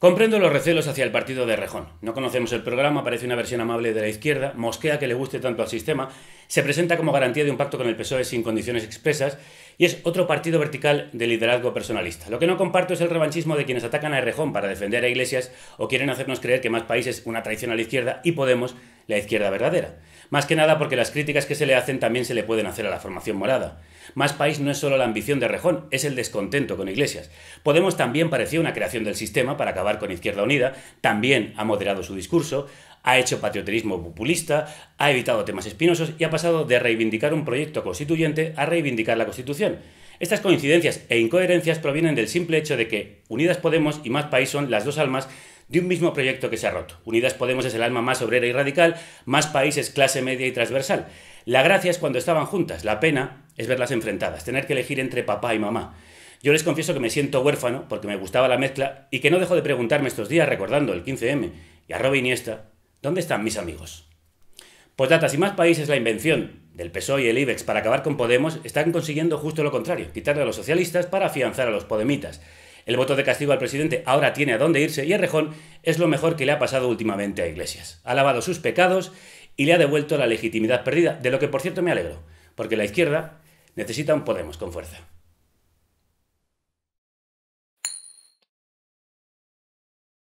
Comprendo los recelos hacia el partido de Rejón. No conocemos el programa, parece una versión amable de la izquierda, mosquea que le guste tanto al sistema se presenta como garantía de un pacto con el PSOE sin condiciones expresas y es otro partido vertical de liderazgo personalista. Lo que no comparto es el revanchismo de quienes atacan a Rejón para defender a Iglesias o quieren hacernos creer que más País es una traición a la izquierda y Podemos la izquierda verdadera. Más que nada porque las críticas que se le hacen también se le pueden hacer a la formación morada. Más país no es solo la ambición de Rejón, es el descontento con Iglesias. Podemos también parecía una creación del sistema para acabar con Izquierda Unida, también ha moderado su discurso, ha hecho patriotismo populista, ha evitado temas espinosos y ha pasado de reivindicar un proyecto constituyente a reivindicar la Constitución. Estas coincidencias e incoherencias provienen del simple hecho de que Unidas Podemos y Más País son las dos almas de un mismo proyecto que se ha roto. Unidas Podemos es el alma más obrera y radical, Más País es clase media y transversal. La gracia es cuando estaban juntas, la pena es verlas enfrentadas, tener que elegir entre papá y mamá. Yo les confieso que me siento huérfano porque me gustaba la mezcla y que no dejo de preguntarme estos días recordando el 15M y a Robin esta... ¿Dónde están mis amigos? potatas pues si más países la invención del PSOE y el IBEX para acabar con Podemos están consiguiendo justo lo contrario, quitarle a los socialistas para afianzar a los podemitas. El voto de castigo al presidente ahora tiene a dónde irse y el rejón es lo mejor que le ha pasado últimamente a Iglesias. Ha lavado sus pecados y le ha devuelto la legitimidad perdida, de lo que por cierto me alegro, porque la izquierda necesita un Podemos con fuerza.